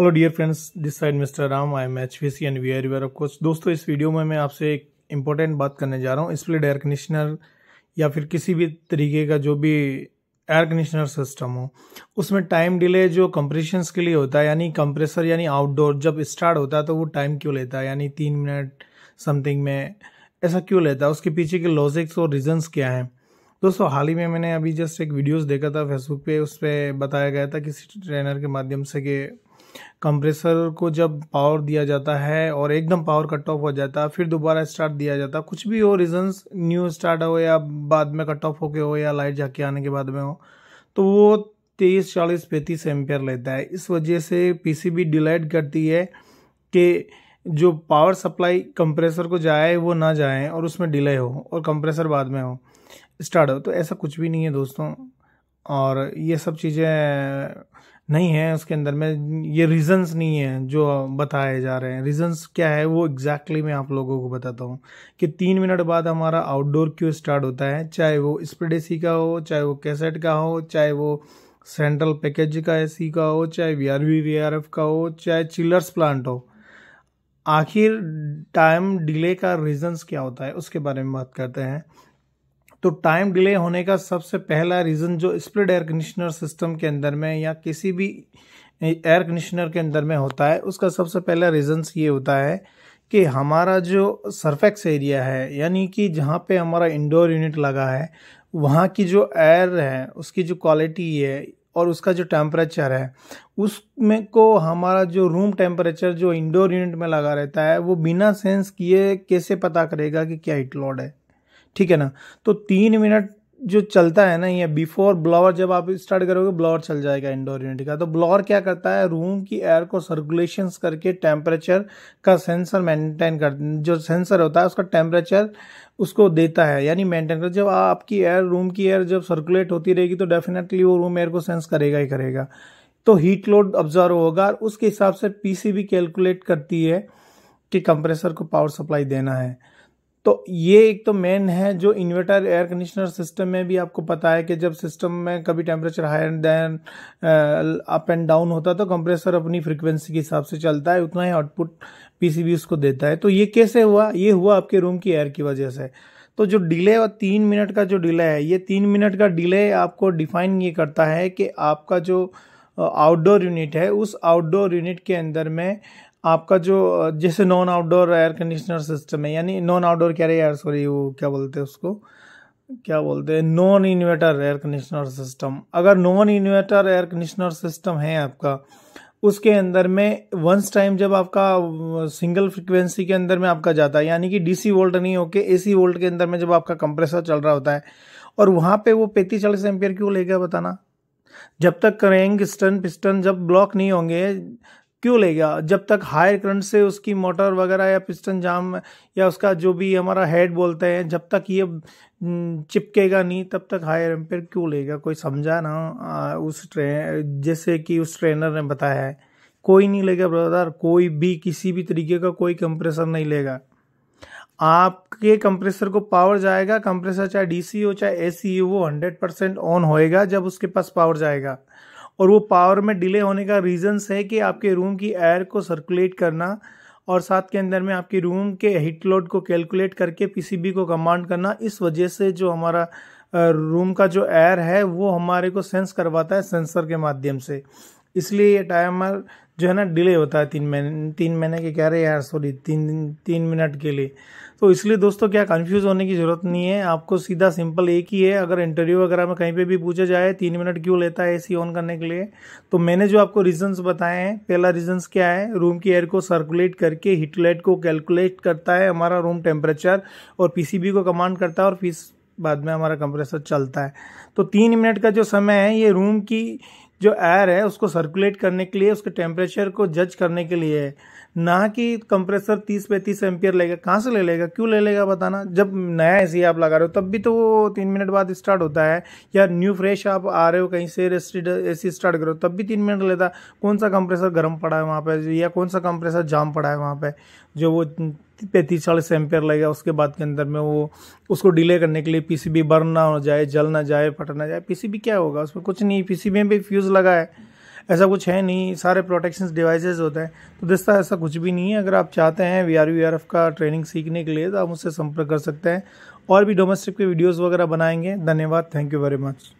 hello dear friends this side mister Ram I am H V C and we are your of course दोस्तों इस video में मैं आपसे एक इम्पोर्टेंट बात करने जा रहा हूँ स्प्लिट एयर कंडीशनर या फिर किसी भी तरीके का जो भी एयर कंडीशनर सिस्टम हो उसमें टाइम डिले जो कंप्रेशंस के लिए होता है यानी कंप्रेसर यानी आउटडोर जब स्टार्ट होता है तो वो टाइम क्यों लेता है यानी तीन मिनट समथिंग में ऐसा क्यों लेता है उसके पीछे के लॉजिक्स और रीजंस क्या हैं दोस्तों हाल ही में मैंने अभी जस्ट एक वीडियोस देखा था फेसबुक पे उस पर बताया गया था किसी ट्रेनर के माध्यम से कि कंप्रेसर को जब पावर दिया जाता है और एकदम पावर कट ऑफ हो जाता है फिर दोबारा स्टार्ट दिया जाता कुछ भी हो रीजंस न्यू स्टार्ट हो या बाद में कट ऑफ होके हो या लाइट जाके आने के बाद में हो तो वो तेईस चालीस पैंतीस एम्पेयर लेता है इस वजह से पीसीबी डिलाइट करती है कि जो पावर सप्लाई कंप्रेसर को जाए वो ना जाए और उसमें डिले हो और कंप्रेसर बाद में हो स्टार्ट हो तो ऐसा कुछ भी नहीं है दोस्तों और ये सब चीज़ें नहीं है उसके अंदर में ये रीजंस नहीं है जो बताए जा रहे हैं रीजंस क्या है वो एग्जैक्टली exactly मैं आप लोगों को बताता हूँ कि तीन मिनट बाद हमारा आउटडोर क्यों स्टार्ट होता है चाहे वो स्प्रेड ए का हो चाहे वो कैसेट का हो चाहे वो सेंट्रल पैकेज का ए का हो चाहे वी आर वी का हो चाहे चिलर्स प्लांट हो आखिर टाइम डिले का रीजंस क्या होता है उसके बारे में बात करते हैं तो टाइम डिले होने का सबसे पहला रीज़न जो स्प्लिट एयर कंडीशनर सिस्टम के अंदर में या किसी भी एयर कंडीशनर के अंदर में होता है उसका सबसे पहला रीज़न्स ये होता है कि हमारा जो सरफेक्स एरिया है यानी कि जहाँ पे हमारा इंडोर यूनिट लगा है वहाँ की जो एयर है उसकी जो क्वालिटी है और उसका जो टेम्परेचर है उसमें को हमारा जो रूम टेम्परेचर जो इंडोर यूनिट में लगा रहता है वो बिना सेंस किए कैसे पता करेगा कि क्या हिट लॉड है ठीक है ना तो तीन मिनट जो चलता है ना ये बिफोर ब्लोअर जब आप स्टार्ट करोगे ब्लोअर चल जाएगा इंडोर यूनिट का तो ब्लोअर क्या करता है रूम की एयर को सर्कुलेशन करके टेम्परेचर का सेंसर मेंटेन कर जो सेंसर होता है उसका टेम्परेचर उसको देता है यानी मेंटेन कर जब आपकी एयर रूम की एयर जब सर्कुलेट होती रहेगी तो डेफिनेटली वो रूम एयर को सेंस करेगा ही करेगा तो हीट लोड ऑब्जर्व होगा और उसके हिसाब से पीसीबी कैलकुलेट करती है कि कंप्रेसर को पावर सप्लाई देना है तो ये एक तो मेन है जो इन्वर्टर एयर कंडीशनर सिस्टम में भी आपको पता है कि जब सिस्टम में कभी temperature high and then up and down होता है तो कंप्रेसर अपनी फ्रीक्वेंसी के हिसाब से चलता है उतना ही आउटपुट पीसीबी उसको देता है तो ये कैसे हुआ ये हुआ आपके रूम की एयर की वजह से तो जो डिले और तीन मिनट का जो डिले है ये तीन मिनट का डिले आपको डिफाइन ये करता है कि आपका जो आउटडोर uh, यूनिट है उस आउटडोर यूनिट के अंदर में आपका जो जैसे non outdoor air conditioner system है यानी नॉन आउटडोर क्या यार सॉरी वो क्या बोलते हैं उसको क्या बोलते हैं non inverter air conditioner system अगर non inverter air conditioner system है आपका उसके अंदर में वंस टाइम जब आपका सिंगल फ्रिक्वेंसी के अंदर में आपका जाता है यानी कि डीसी वोल्ट नहीं होके एसी वोल्ट के अंदर में जब आपका कंप्रेसर चल रहा होता है और वहाँ पे वो पैंतीस चालीस एम्पियर क्यों लेगा बताना जब तक करेंगे स्टन पिस्टन जब ब्लॉक नहीं होंगे क्यों लेगा जब तक हायर करंट से उसकी मोटर वगैरह या पिस्टन जाम या उसका जो भी हमारा हेड बोलते हैं जब तक ये हम्म, चिपकेगा नहीं तब तक हायर एम्पेयर क्यों लेगा कोई समझा ना उस ट्रेन जैसे कि उस ट्रेनर ने बताया है कोई नहीं लेगा ब्रदर कोई भी किसी भी तरीके का कोई कंप्रेसर नहीं लेगा आपके कंप्रेसर को पावर जाएगा कंप्रेसर चाहे डीसी हो चाहे एसी हो वो हंड्रेड परसेंट ऑन होएगा जब उसके पास पावर जाएगा और वो पावर में डिले होने का रीजंस है कि आपके रूम की एयर को सर्कुलेट करना और साथ के अंदर में आपके रूम के हीट लोड को कैलकुलेट करके पीसीबी को कमांड करना इस वजह से जो हमारा रूम का जो एयर है वो हमारे को सेंस करवाता है सेंसर के माध्यम से इसलिए ये टाइमर जो है ना डिले होता है तीन महीने तीन महीने के कह रहे यार सॉरी तीन दिन तीन मिनट के लिए तो इसलिए दोस्तों क्या कंफ्यूज होने की ज़रूरत नहीं है आपको सीधा सिंपल एक ही है अगर इंटरव्यू वगैरह में कहीं पे भी पूछा जाए तीन मिनट क्यों लेता है एसी ऑन करने के लिए तो मैंने जो आपको रीजंस बताए हैं पहला रीजंस क्या है रूम की एयर को सर्कुलेट करके लाइट को कैलकुलेट करता है हमारा रूम टेम्परेचर और पी को कमांड करता है और फिर बाद में हमारा कंप्रेसर चलता है तो तीन मिनट का जो समय है ये रूम की जो एयर है उसको सर्कुलेट करने के लिए उसके टेम्परेचर को जज करने के लिए है ना कि कंप्रेसर तीस पैंतीस एम्पियर लेगा कहाँ से ले लेगा क्यों ले लेगा बताना जब नया ए आप लगा रहे हो तब भी तो वो तीन मिनट बाद स्टार्ट होता है या न्यू फ्रेश आप आ रहे हो कहीं से ए सी स्टार्ट करो तब भी तीन मिनट लेता कौन सा कंप्रेसर गर्म पड़ा है वहाँ पर या कौन सा कंप्रेसर जाम पड़ा है वहाँ पर जो वो पैंतीस चालीस एम्पेयर लगेगा उसके बाद के अंदर में वो उसको डिले करने के लिए पीसीबी बर्न ना हो जाए जल ना जाए फट ना जाए पीसीबी क्या होगा उसमें कुछ नहीं पीसीबी में भी फ्यूज़ लगा है ऐसा कुछ है नहीं सारे प्रोटेक्शन डिवाइसेज होते हैं तो दिस्ता ऐसा कुछ भी नहीं है अगर आप चाहते हैं V R U R F का ट्रेनिंग सीखने के लिए तो आप मुझसे संपर्क कर सकते हैं और भी डोमेस्टिक के वीडियोज़ वगैरह बनाएंगे धन्यवाद थैंक यू वेरी मच